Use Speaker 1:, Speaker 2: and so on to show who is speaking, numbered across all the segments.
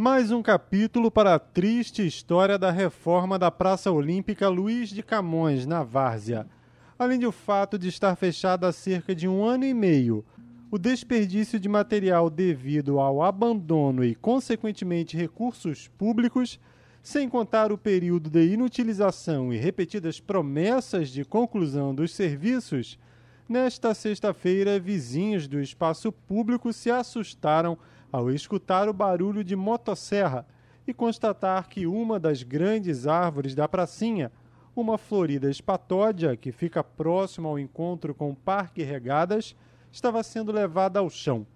Speaker 1: Mais um capítulo para a triste história da reforma da Praça Olímpica Luiz de Camões, na Várzea. Além do fato de estar fechada há cerca de um ano e meio, o desperdício de material devido ao abandono e, consequentemente, recursos públicos, sem contar o período de inutilização e repetidas promessas de conclusão dos serviços, Nesta sexta-feira, vizinhos do espaço público se assustaram ao escutar o barulho de motosserra e constatar que uma das grandes árvores da pracinha, uma florida espatódia que fica próximo ao encontro com o Parque Regadas, estava sendo levada ao chão.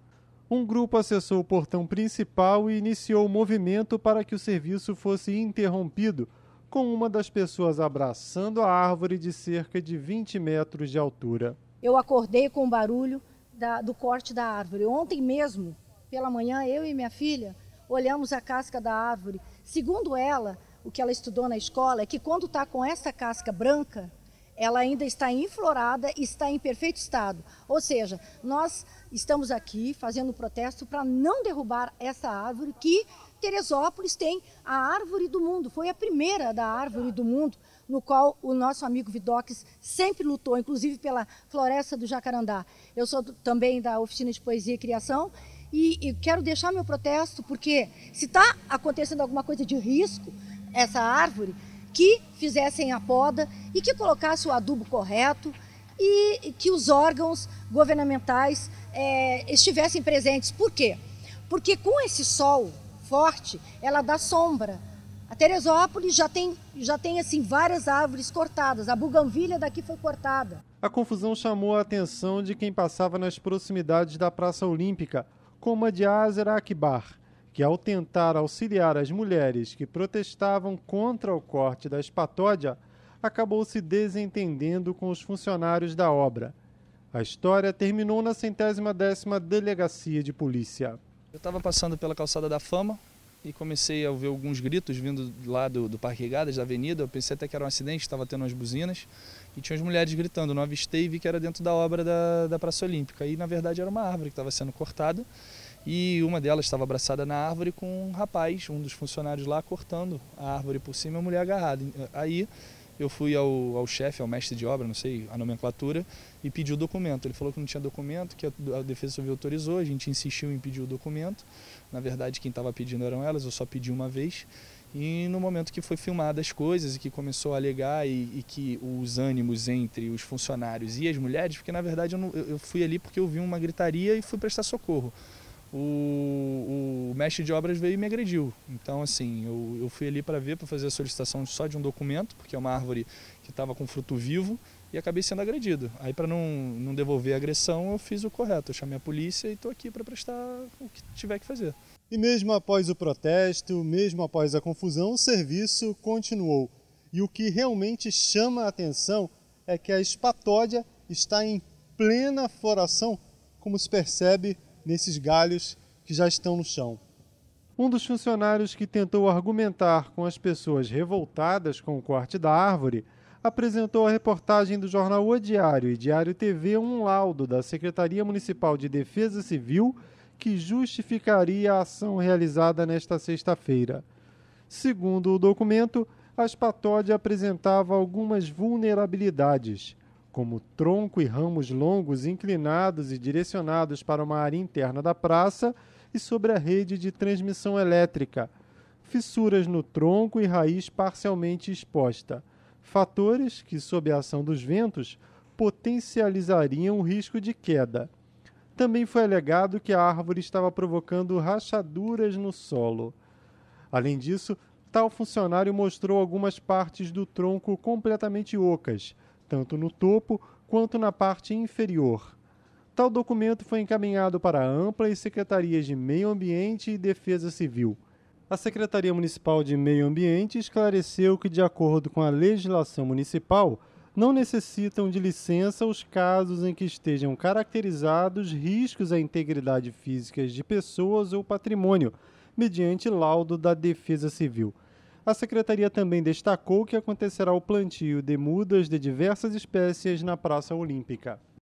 Speaker 1: Um grupo acessou o portão principal e iniciou o movimento para que o serviço fosse interrompido, com uma das pessoas abraçando a árvore de cerca de 20 metros de altura
Speaker 2: eu acordei com o barulho da, do corte da árvore. Ontem mesmo, pela manhã, eu e minha filha olhamos a casca da árvore. Segundo ela, o que ela estudou na escola é que quando está com essa casca branca, ela ainda está enflorada, está em perfeito estado. Ou seja, nós estamos aqui fazendo protesto para não derrubar essa árvore que Teresópolis tem a árvore do mundo, foi a primeira da árvore do mundo, no qual o nosso amigo Vidoques sempre lutou, inclusive pela floresta do Jacarandá. Eu sou também da oficina de poesia e criação e, e quero deixar meu protesto porque se está acontecendo alguma coisa de risco, essa árvore, que fizessem a poda e que colocasse o adubo correto e que os órgãos governamentais é, estivessem presentes. Por quê? Porque com esse sol forte, ela dá sombra. A Teresópolis já tem, já tem assim várias árvores cortadas. A buganvilha daqui foi cortada.
Speaker 1: A confusão chamou a atenção de quem passava nas proximidades da Praça Olímpica, como a de Azer Akbar que, ao tentar auxiliar as mulheres que protestavam contra o corte da espatódia, acabou se desentendendo com os funcionários da obra. A história terminou na centésima décima delegacia de polícia.
Speaker 3: Eu estava passando pela calçada da Fama, e comecei a ouvir alguns gritos vindo lá do, do Parque Regadas, da avenida. Eu pensei até que era um acidente, estava tendo umas buzinas. E tinha as mulheres gritando. Não avistei e vi que era dentro da obra da, da Praça Olímpica. E na verdade era uma árvore que estava sendo cortada. E uma delas estava abraçada na árvore com um rapaz, um dos funcionários lá, cortando a árvore por cima e a mulher agarrada. Aí eu fui ao, ao chefe, ao mestre de obra, não sei a nomenclatura, e pedi o documento. Ele falou que não tinha documento, que a, a Defesa Civil autorizou, a gente insistiu em pedir o documento. Na verdade, quem estava pedindo eram elas, eu só pedi uma vez. E no momento que foi filmada as coisas e que começou a alegar e, e, que os ânimos entre os funcionários e as mulheres, porque na verdade eu, não, eu, fui ali porque eu vi uma gritaria e fui prestar socorro o, o, mestre de obras veio e me agrediu. Então, assim, eu, eu fui ali para ver, para fazer a solicitação só de um documento, porque é uma árvore que estava com fruto vivo, e acabei sendo agredido. Aí, para não, não devolver a agressão, eu fiz o correto. Eu chamei a polícia e estou aqui para prestar o que tiver que fazer. E mesmo após o
Speaker 1: protesto, mesmo após a confusão, o serviço continuou. E o que realmente chama a atenção é que a espatódia está em plena floração, como se percebe nesses galhos que já estão no chão. Um dos funcionários que tentou argumentar com as pessoas revoltadas com o corte da árvore apresentou a reportagem do jornal O Diário e Diário TV um laudo da Secretaria Municipal de Defesa Civil que justificaria a ação realizada nesta sexta-feira. Segundo o documento, as espatode apresentava algumas vulnerabilidades como tronco e ramos longos inclinados e direcionados para uma área interna da praça e sobre a rede de transmissão elétrica, fissuras no tronco e raiz parcialmente exposta, fatores que, sob a ação dos ventos, potencializariam o risco de queda. Também foi alegado que a árvore estava provocando rachaduras no solo. Além disso, tal funcionário mostrou algumas partes do tronco completamente ocas, tanto no topo quanto na parte inferior. Tal documento foi encaminhado para a ampla e secretarias de Meio Ambiente e Defesa Civil. A Secretaria Municipal de Meio Ambiente esclareceu que, de acordo com a legislação municipal, não necessitam de licença os casos em que estejam caracterizados riscos à integridade física de pessoas ou patrimônio, mediante laudo da Defesa Civil. A secretaria também destacou que acontecerá o plantio de mudas de diversas espécies na Praça Olímpica.